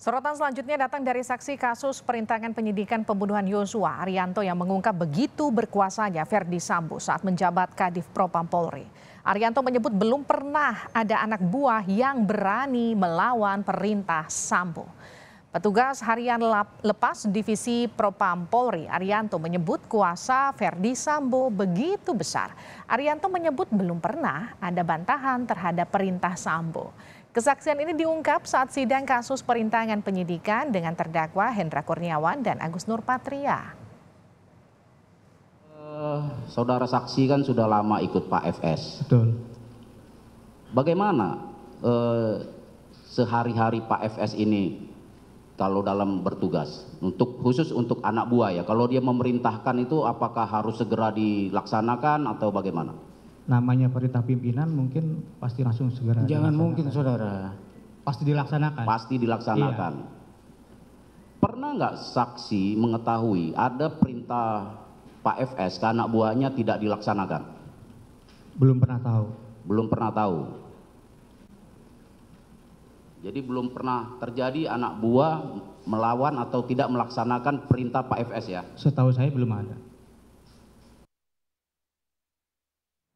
Sorotan selanjutnya datang dari saksi kasus perintangan penyidikan pembunuhan Yosua Arianto yang mengungkap begitu berkuasanya Ferdi Sambo saat menjabat Kadif Propam Polri. Arianto menyebut belum pernah ada anak buah yang berani melawan perintah Sambo. Petugas harian lepas Divisi Propam Polri, Arianto menyebut kuasa Verdi Sambo begitu besar. Arianto menyebut belum pernah ada bantahan terhadap perintah Sambo. Kesaksian ini diungkap saat sidang kasus perintangan penyidikan dengan terdakwa Hendra Kurniawan dan Agus Nurpatria. Uh, saudara saksi kan sudah lama ikut Pak FS. Betul. Bagaimana uh, sehari-hari Pak FS ini kalau dalam bertugas untuk khusus untuk anak buah ya kalau dia memerintahkan itu apakah harus segera dilaksanakan atau bagaimana namanya perintah pimpinan mungkin pasti langsung segera jangan mungkin saudara pasti dilaksanakan pasti dilaksanakan iya. pernah nggak saksi mengetahui ada perintah Pak FS ke anak buahnya tidak dilaksanakan belum pernah tahu belum pernah tahu jadi belum pernah terjadi anak buah melawan atau tidak melaksanakan perintah Pak FS ya? Setahu saya belum ada.